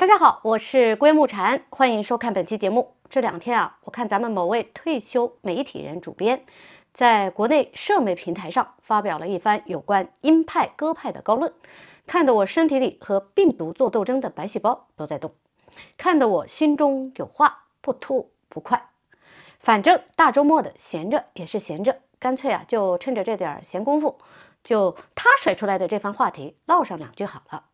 大家好，我是归木禅，欢迎收看本期节目。这两天啊，我看咱们某位退休媒体人主编，在国内社媒平台上发表了一番有关鹰派鸽派的高论，看得我身体里和病毒做斗争的白细胞都在动，看得我心中有话不吐不快。反正大周末的闲着也是闲着，干脆啊，就趁着这点闲工夫，就他甩出来的这番话题唠上两句好了。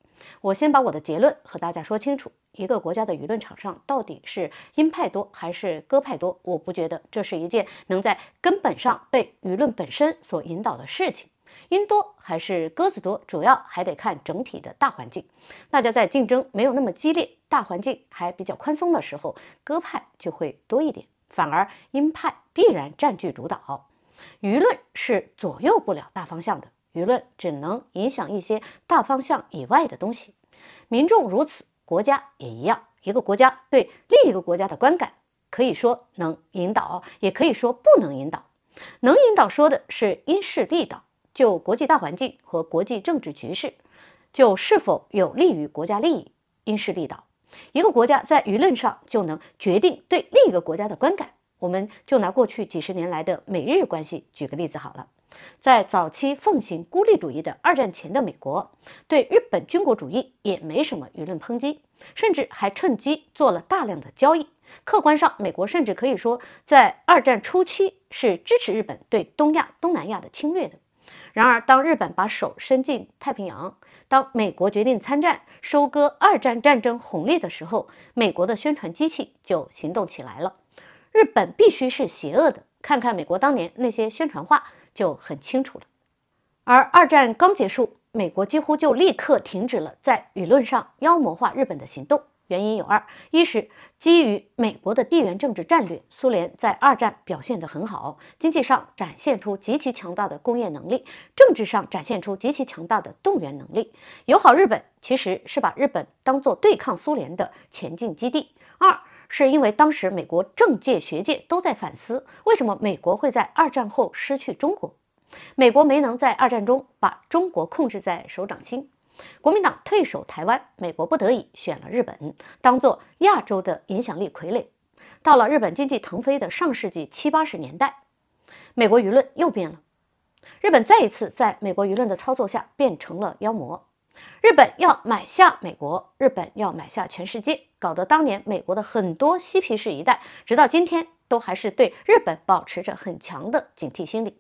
我先把我的结论和大家说清楚：一个国家的舆论场上到底是鹰派多还是鸽派多？我不觉得这是一件能在根本上被舆论本身所引导的事情。鹰多还是鸽子多，主要还得看整体的大环境。大家在竞争没有那么激烈、大环境还比较宽松的时候，鸽派就会多一点，反而鹰派必然占据主导。舆论是左右不了大方向的。舆论只能影响一些大方向以外的东西，民众如此，国家也一样。一个国家对另一个国家的观感，可以说能引导，也可以说不能引导。能引导说的是因势利导，就国际大环境和国际政治局势，就是否有利于国家利益，因势利导。一个国家在舆论上就能决定对另一个国家的观感。我们就拿过去几十年来的美日关系举个例子好了。在早期奉行孤立主义的二战前的美国，对日本军国主义也没什么舆论抨击，甚至还趁机做了大量的交易。客观上，美国甚至可以说在二战初期是支持日本对东亚、东南亚的侵略的。然而，当日本把手伸进太平洋，当美国决定参战、收割二战战争红利的时候，美国的宣传机器就行动起来了。日本必须是邪恶的。看看美国当年那些宣传画，就很清楚了。而二战刚结束，美国几乎就立刻停止了在舆论上妖魔化日本的行动。原因有二：一是基于美国的地缘政治战略，苏联在二战表现得很好，经济上展现出极其强大的工业能力，政治上展现出极其强大的动员能力。友好日本其实是把日本当做对抗苏联的前进基地。二是因为当时美国政界学界都在反思，为什么美国会在二战后失去中国？美国没能在二战中把中国控制在手掌心，国民党退守台湾，美国不得已选了日本当做亚洲的影响力傀儡。到了日本经济腾飞的上世纪七八十年代，美国舆论又变了，日本再一次在美国舆论的操作下变成了妖魔。日本要买下美国，日本要买下全世界，搞得当年美国的很多嬉皮士一代，直到今天都还是对日本保持着很强的警惕心理。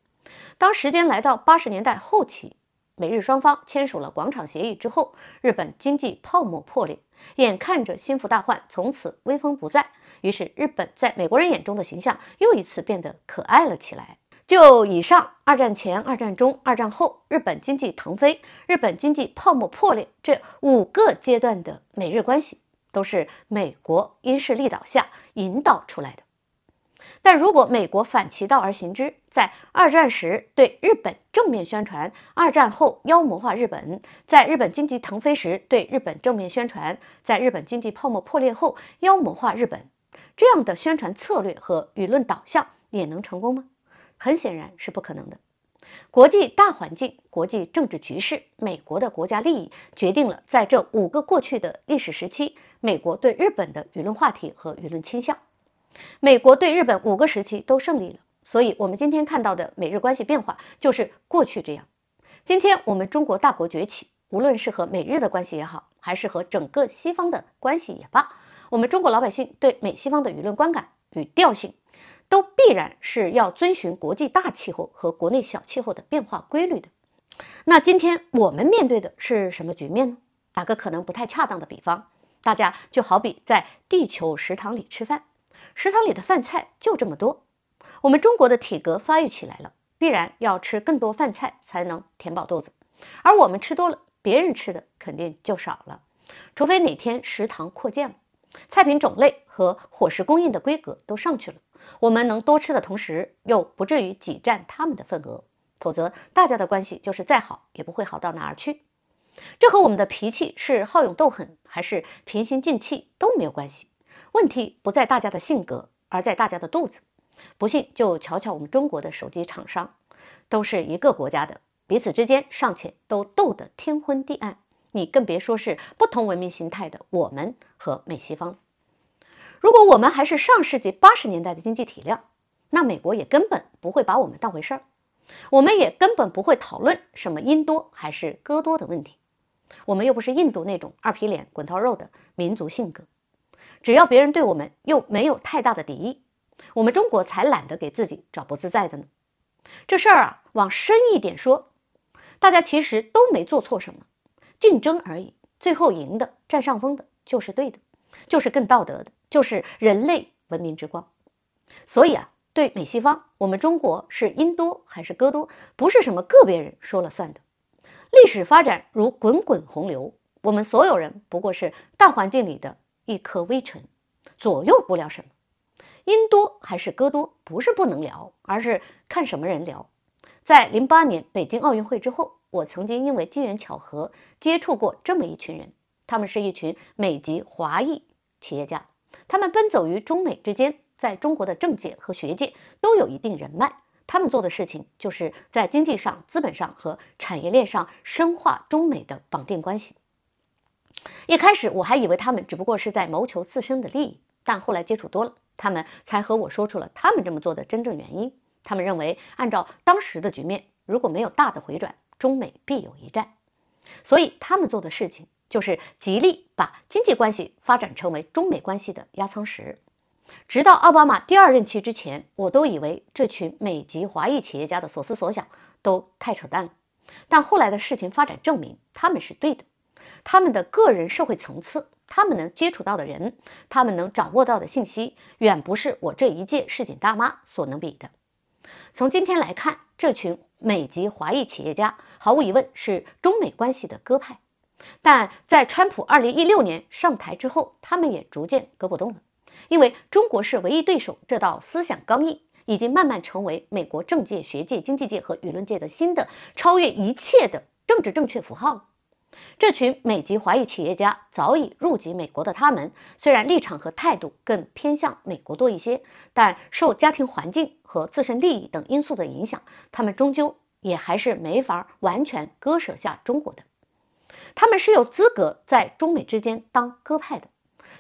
当时间来到八十年代后期，美日双方签署了广场协议之后，日本经济泡沫破裂，眼看着心腹大患从此威风不再，于是日本在美国人眼中的形象又一次变得可爱了起来。就以上二战前、二战中、二战后日本经济腾飞、日本经济泡沫破裂这五个阶段的美日关系，都是美国因势利导下引导出来的。但如果美国反其道而行之，在二战时对日本正面宣传，二战后妖魔化日本，在日本经济腾飞时对日本正面宣传，在日本经济泡沫破裂后妖魔化日本，这样的宣传策略和舆论导向也能成功吗？很显然是不可能的。国际大环境、国际政治局势、美国的国家利益，决定了在这五个过去的历史时期，美国对日本的舆论话题和舆论倾向。美国对日本五个时期都胜利了，所以我们今天看到的美日关系变化就是过去这样。今天我们中国大国崛起，无论是和美日的关系也好，还是和整个西方的关系也罢，我们中国老百姓对美西方的舆论观感与调性。都必然是要遵循国际大气候和国内小气候的变化规律的。那今天我们面对的是什么局面呢？打个可能不太恰当的比方，大家就好比在地球食堂里吃饭，食堂里的饭菜就这么多。我们中国的体格发育起来了，必然要吃更多饭菜才能填饱肚子，而我们吃多了，别人吃的肯定就少了。除非哪天食堂扩建了，菜品种类和伙食供应的规格都上去了。我们能多吃的同时，又不至于挤占他们的份额，否则大家的关系就是再好，也不会好到哪儿去。这和我们的脾气是好勇斗狠还是平心静气都没有关系，问题不在大家的性格，而在大家的肚子。不信就瞧瞧我们中国的手机厂商，都是一个国家的，彼此之间尚且都斗得天昏地暗，你更别说是不同文明形态的我们和美西方。如果我们还是上世纪八十年代的经济体量，那美国也根本不会把我们当回事儿，我们也根本不会讨论什么印多还是哥多的问题。我们又不是印度那种二皮脸滚刀肉的民族性格，只要别人对我们又没有太大的敌意，我们中国才懒得给自己找不自在的呢。这事儿啊，往深一点说，大家其实都没做错什么，竞争而已。最后赢的占上风的就是对的，就是更道德的。就是人类文明之光，所以啊，对美西方，我们中国是因多还是歌多，不是什么个别人说了算的。历史发展如滚滚洪流，我们所有人不过是大环境里的一颗微尘，左右不了什么。因多还是歌多，不是不能聊，而是看什么人聊。在零八年北京奥运会之后，我曾经因为机缘巧合接触过这么一群人，他们是一群美籍华裔企业家。他们奔走于中美之间，在中国的政界和学界都有一定人脉。他们做的事情，就是在经济上、资本上和产业链上深化中美的绑定关系。一开始我还以为他们只不过是在谋求自身的利益，但后来接触多了，他们才和我说出了他们这么做的真正原因。他们认为，按照当时的局面，如果没有大的回转，中美必有一战，所以他们做的事情。就是极力把经济关系发展成为中美关系的压舱石。直到奥巴马第二任期之前，我都以为这群美籍华裔企业家的所思所想都太扯淡了。但后来的事情发展证明，他们是对的。他们的个人社会层次，他们能接触到的人，他们能掌握到的信息，远不是我这一届市井大妈所能比的。从今天来看，这群美籍华裔企业家毫无疑问是中美关系的鸽派。但在川普二零一六年上台之后，他们也逐渐割不动了，因为中国是唯一对手。这道思想刚硬，已经慢慢成为美国政界、学界、经济界和舆论界的新的超越一切的政治正确符号。这群美籍华裔企业家早已入籍美国的，他们虽然立场和态度更偏向美国多一些，但受家庭环境和自身利益等因素的影响，他们终究也还是没法完全割舍下中国的。他们是有资格在中美之间当鸽派的，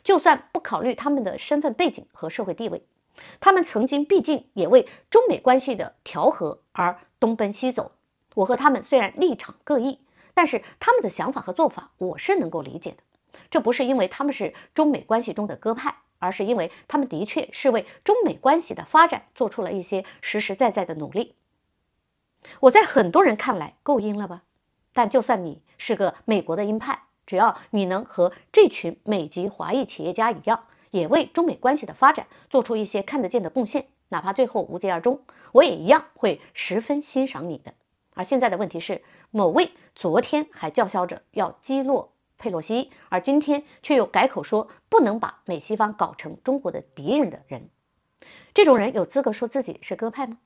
就算不考虑他们的身份背景和社会地位，他们曾经毕竟也为中美关系的调和而东奔西走。我和他们虽然立场各异，但是他们的想法和做法我是能够理解的。这不是因为他们是中美关系中的鸽派，而是因为他们的确是为中美关系的发展做出了一些实实在在的努力。我在很多人看来够阴了吧？但就算你是个美国的鹰派，只要你能和这群美籍华裔企业家一样，也为中美关系的发展做出一些看得见的贡献，哪怕最后无疾而终，我也一样会十分欣赏你的。而现在的问题是，某位昨天还叫嚣着要击落佩洛西，而今天却又改口说不能把美西方搞成中国的敌人的人，这种人有资格说自己是鸽派吗？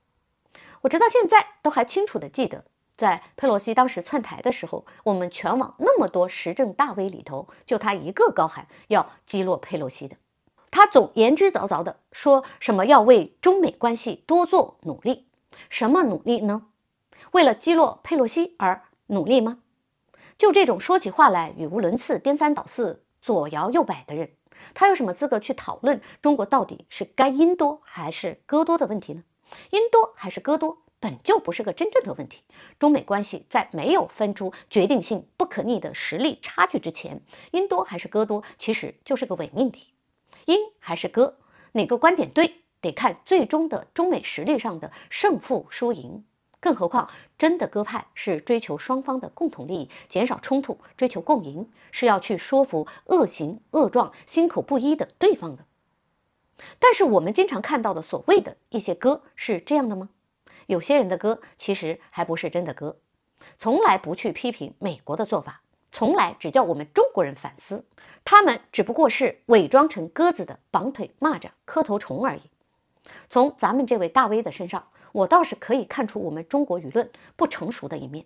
我直到现在都还清楚的记得。在佩洛西当时窜台的时候，我们全网那么多时政大 V 里头，就他一个高喊要击落佩洛西的。他总言之凿凿的说什么要为中美关系多做努力，什么努力呢？为了击落佩洛西而努力吗？就这种说起话来语无伦次、颠三倒四、左摇右摆的人，他有什么资格去讨论中国到底是该因多还是割多的问题呢？因多还是割多？本就不是个真正的问题。中美关系在没有分出决定性、不可逆的实力差距之前，英多还是哥多，其实就是个伪命题。英还是哥，哪个观点对，得看最终的中美实力上的胜负输赢。更何况，真的鸽派是追求双方的共同利益，减少冲突，追求共赢，是要去说服恶行恶状、心口不一的对方的。但是我们经常看到的所谓的一些歌，是这样的吗？有些人的歌其实还不是真的歌，从来不去批评美国的做法，从来只叫我们中国人反思，他们只不过是伪装成鸽子的绑腿蚂蚱、磕头虫而已。从咱们这位大 V 的身上，我倒是可以看出我们中国舆论不成熟的一面。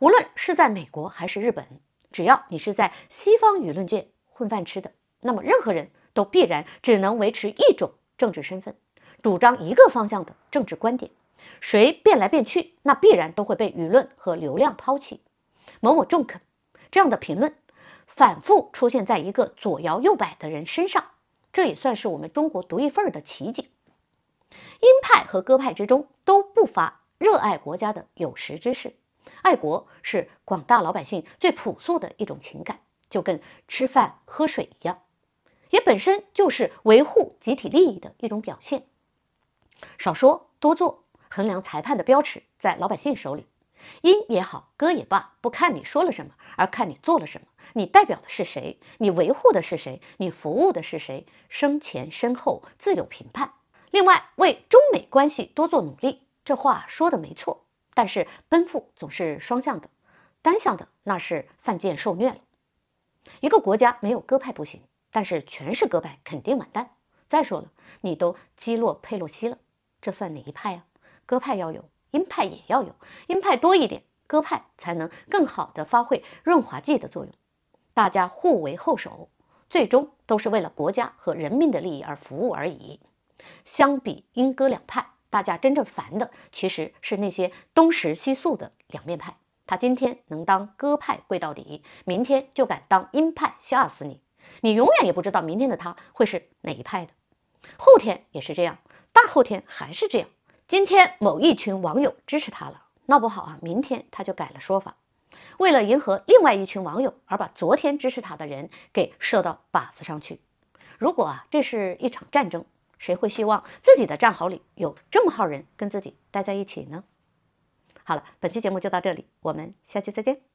无论是在美国还是日本，只要你是在西方舆论界混饭吃的，那么任何人都必然只能维持一种政治身份。主张一个方向的政治观点，谁变来变去，那必然都会被舆论和流量抛弃。某某中肯这样的评论，反复出现在一个左摇右摆的人身上，这也算是我们中国独一份的奇景。鹰派和鸽派之中，都不乏热爱国家的有识之士。爱国是广大老百姓最朴素的一种情感，就跟吃饭喝水一样，也本身就是维护集体利益的一种表现。少说多做，衡量裁判的标尺在老百姓手里，音也好，歌也罢，不看你说了什么，而看你做了什么。你代表的是谁？你维护的是谁？你服务的是谁？生前身后自有评判。另外，为中美关系多做努力，这话说的没错。但是奔赴总是双向的，单向的那是犯贱受虐了。一个国家没有鸽派不行，但是全是鸽派肯定完蛋。再说了，你都击落佩洛西了。这算哪一派啊？鸽派要有，鹰派也要有，鹰派多一点，鸽派才能更好的发挥润滑剂的作用，大家互为后手，最终都是为了国家和人民的利益而服务而已。相比鹰鸽两派，大家真正烦的其实是那些东食西宿的两面派，他今天能当鸽派跪到底，明天就敢当鹰派吓死你，你永远也不知道明天的他会是哪一派的，后天也是这样。大后天还是这样。今天某一群网友支持他了，闹不好啊，明天他就改了说法，为了迎合另外一群网友而把昨天支持他的人给射到靶子上去。如果啊，这是一场战争，谁会希望自己的战壕里有这么号人跟自己待在一起呢？好了，本期节目就到这里，我们下期再见。